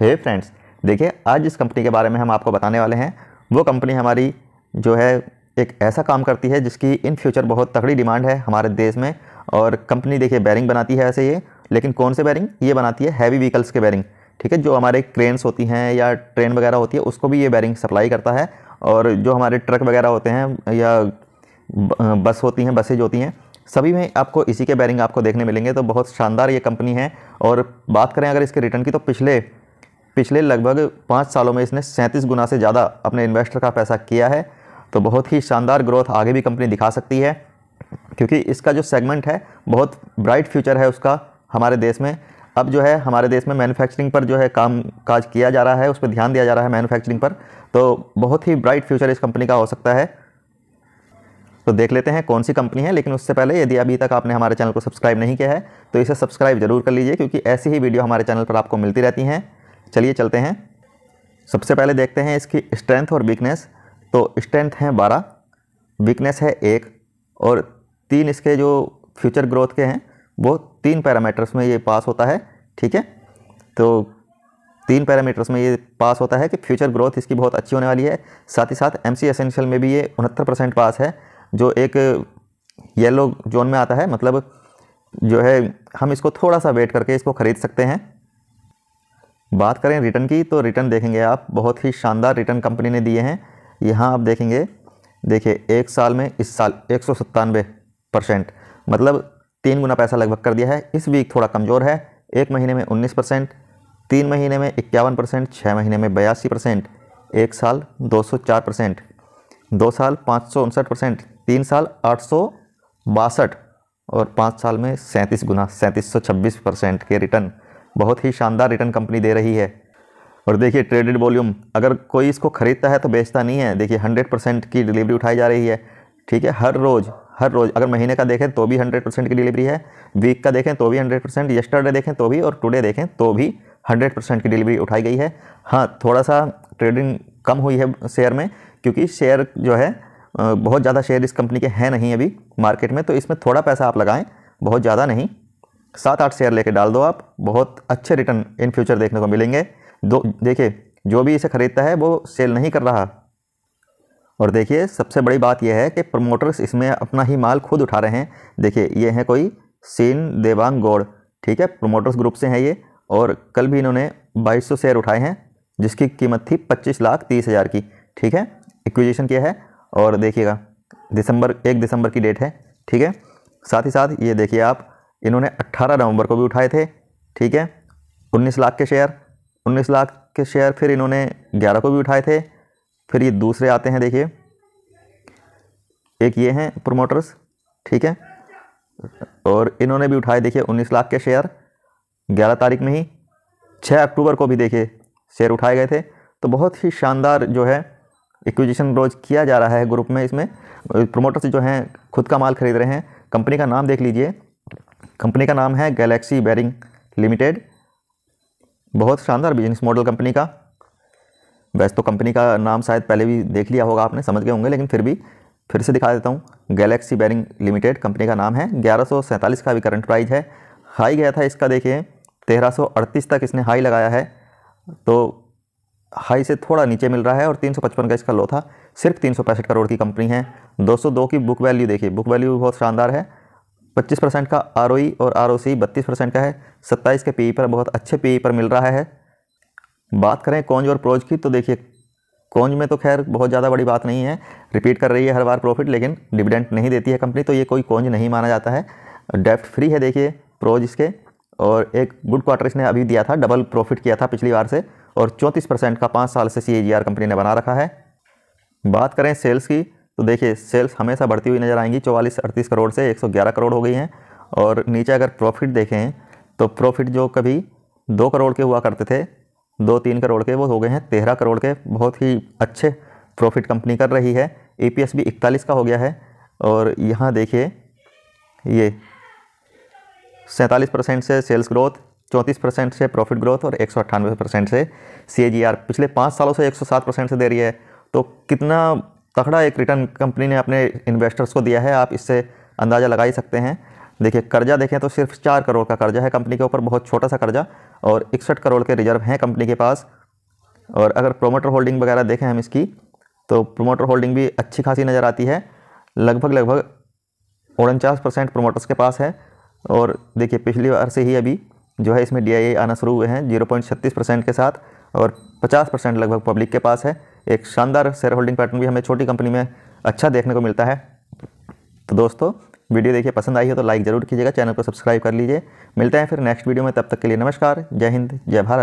हे friends देखिए आज जिस कंपनी के बारे में हम आपको बताने वाले हैं वो कंपनी हमारी जो है एक ऐसा काम करती है जिसकी इन फ्यूचर बहुत तगड़ी डिमांड है हमारे देश में और कंपनी देखिए बैरिंग बनाती है ऐसे ये लेकिन कौन से बैरिंग ये बनाती है हैवी व्हीकल्स के बैरिंग ठीक है जो हमारे क्रेन्स होती हैं या ट्रेन वगैरह होती है उसको भी ये बैरिंग सप्लाई करता है और जो हमारे ट्रक वगैरह होते हैं या बस होती हैं बसेज होती हैं सभी में आपको इसी के बैरिंग आपको देखने मिलेंगे तो बहुत शानदार ये कंपनी है और बात करें अगर इसके रिटर्न की तो पिछले पिछले लगभग पाँच सालों में इसने सैंतीस गुना से ज़्यादा अपने इन्वेस्टर का पैसा किया है तो बहुत ही शानदार ग्रोथ आगे भी कंपनी दिखा सकती है क्योंकि इसका जो सेगमेंट है बहुत ब्राइट फ्यूचर है उसका हमारे देश में अब जो है हमारे देश में मैन्युफैक्चरिंग पर जो है काम काज किया जा रहा है उस पर ध्यान दिया जा रहा है मैन्युफैक्चरिंग पर तो बहुत ही ब्राइट फ्यूचर इस कंपनी का हो सकता है तो देख लेते हैं कौन सी कंपनी है लेकिन उससे पहले यदि अभी तक आपने हमारे चैनल को सब्सक्राइब नहीं किया है तो इसे सब्सक्राइब जरूर कर लीजिए क्योंकि ऐसी ही वीडियो हमारे चैनल पर आपको मिलती रहती हैं चलिए चलते हैं सबसे पहले देखते हैं इसकी स्ट्रेंथ और वीकनेस तो स्ट्रेंथ है बारह वीकनेस है एक और तीन इसके जो फ्यूचर ग्रोथ के हैं वो तीन पैरामीटर्स में ये पास होता है ठीक है तो तीन पैरामीटर्स में ये पास होता है कि फ्यूचर ग्रोथ इसकी बहुत अच्छी होने वाली है साथ ही साथ एम सी एसेंशियल में भी ये उनहत्तर परसेंट पास है जो एक येलो जोन में आता है मतलब जो है हम इसको थोड़ा सा वेट करके इसको ख़रीद सकते हैं बात करें रिटर्न की तो रिटर्न देखेंगे आप बहुत ही शानदार रिटर्न कंपनी ने दिए हैं यहाँ आप देखेंगे देखिए एक साल में इस साल एक परसेंट मतलब तीन गुना पैसा लगभग कर दिया है इस वीक थोड़ा कमज़ोर है एक महीने में 19 परसेंट तीन महीने में इक्यावन परसेंट छः महीने में बयासी परसेंट एक साल 204 परसेंट दो साल पाँच परसेंट तीन साल आठ और पाँच साल में सैंतीस गुना सैंतीस परसेंट के रिटर्न बहुत ही शानदार रिटर्न कंपनी दे रही है और देखिए ट्रेडेड वॉल्यूम अगर कोई इसको ख़रीदता है तो बेचता नहीं है देखिए हंड्रेड परसेंट की डिलीवरी उठाई जा रही है ठीक है हर रोज़ हर रोज़ अगर महीने का देखें तो भी हंड्रेड परसेंट की डिलीवरी है वीक का देखें तो भी हंड्रेड परसेंट येस्टरडे देखें तो भी और टुडे देखें तो भी हंड्रेड परसेंट की डिलीवरी उठाई गई है हाँ थोड़ा सा ट्रेडिंग कम हुई है शेयर में क्योंकि शेयर जो है बहुत ज़्यादा शेयर इस कंपनी के हैं नहीं अभी मार्केट में तो इसमें थोड़ा पैसा आप लगाएँ बहुत ज़्यादा नहीं सात आठ शेयर लेके डाल दो आप बहुत अच्छे रिटर्न इन फ्यूचर देखने को मिलेंगे दो देखिए जो भी इसे ख़रीदता है वो सेल नहीं कर रहा और देखिए सबसे बड़ी बात यह है कि प्रमोटर्स इसमें अपना ही माल खुद उठा रहे हैं देखिए ये हैं कोई सीन देवांग गौड़ ठीक है प्रमोटर्स ग्रुप से हैं ये और कल भी इन्होंने 2200 शेयर उठाए हैं जिसकी कीमत थी पच्चीस लाख तीस हज़ार की ठीक है एक्विजिशन किया है और देखिएगा दिसंबर एक दिसंबर की डेट है ठीक है साथ ही साथ ये देखिए आप इन्होंने 18 नवंबर को भी उठाए थे ठीक है 19 लाख के शेयर 19 लाख के शेयर फिर इन्होंने 11 को भी उठाए थे फिर ये दूसरे आते हैं देखिए एक ये हैं प्रोमोटर्स ठीक है और इन्होंने भी उठाए देखिए 19 लाख के शेयर 11 तारीख में ही 6 अक्टूबर को भी देखिए शेयर उठाए गए थे तो बहुत ही शानदार जो है एक्विजिशन रोज किया जा रहा है ग्रुप में इसमें प्रोमोटर्स जो हैं खुद का माल खरीद रहे हैं कंपनी का नाम देख लीजिए कंपनी का नाम है गैलेक्सी बैरिंग लिमिटेड बहुत शानदार बिजनेस मॉडल कंपनी का वैसे तो कंपनी का नाम शायद पहले भी देख लिया होगा आपने समझ गए होंगे लेकिन फिर भी फिर से दिखा देता हूँ गैलेक्सी बैरिंग लिमिटेड कंपनी का नाम है ग्यारह का भी करंट प्राइज़ है हाई गया था इसका देखिए तेरह तक इसने हाई लगाया है तो हाई से थोड़ा नीचे मिल रहा है और 355 का इसका लो था सिर्फ तीन करोड़ की कंपनी है 202 की बुक वैल्यू देखिए बुक वैल्यू बहुत शानदार है 25 परसेंट का आर और आर ओ सी बत्तीस परसेंट का है सत्ताईस के पी पर बहुत अच्छे पी पर मिल रहा है बात करें कौंज और प्रोज की तो देखिए कौंज में तो खैर बहुत ज़्यादा बड़ी बात नहीं है रिपीट कर रही है हर बार प्रॉफिट लेकिन डिविडेंट नहीं देती है कंपनी तो ये कोई कौंज नहीं माना जाता है डेफ्ट फ्री है देखिए प्रोज इसके और एक गुड क्वार्टर इसने अभी दिया था डबल प्रॉफिट किया था पिछली बार से और चौंतीस परसेंट का पाँच साल से सी कंपनी ने बना रखा है बात करें सेल्स की तो देखिए सेल्स हमेशा बढ़ती हुई नज़र आएंगी चौवालीस अड़तीस करोड़ से 111 करोड़ हो गई हैं और नीचे अगर प्रॉफिट देखें तो प्रॉफिट जो कभी दो करोड़ के हुआ करते थे दो तीन करोड़ के वो हो गए हैं तेरह करोड़ के बहुत ही अच्छे प्रॉफिट कंपनी कर रही है ए e भी इकतालीस का हो गया है और यहाँ देखिए ये सैंतालीस परसेंट से सेल्स ग्रोथ चौंतीस परसेंट से प्रॉफिट ग्रोथ और एक सौ अट्ठानवे परसेंट से सी पिछले पाँच सालों से एक सौ सात परसेंट से दे रही है तो कितना तगड़ा एक रिटर्न कंपनी ने अपने इन्वेस्टर्स को दिया है आप इससे अंदाज़ा लगा ही सकते हैं देखिए कर्जा देखें तो सिर्फ चार करोड़ का कर्जा है कंपनी के ऊपर बहुत छोटा सा कर्जा और इकसठ करोड़ के रिजर्व हैं कंपनी के पास और अगर प्रोमोटर होल्डिंग वगैरह देखें हम इसकी तो प्रोमोटर होल्डिंग भी अच्छी खासी नज़र आती है लगभग लगभग उनचास परसेंट प्रोमोटर्स के पास है और देखिए पिछली बार से ही अभी जो है इसमें डी आना शुरू हुए हैं जीरो पॉइंट छत्तीस परसेंट के साथ और पचास परसेंट लगभग पब्लिक के पास है एक शानदार शेयर होल्डिंग पैटर्न भी हमें छोटी कंपनी में अच्छा देखने को मिलता है तो दोस्तों वीडियो देखिए पसंद आई हो तो लाइक ज़रूर कीजिएगा चैनल को सब्सक्राइब कर लीजिए मिलते हैं फिर नेक्स्ट वीडियो में तब तक के लिए नमस्कार जय हिंद जय भारत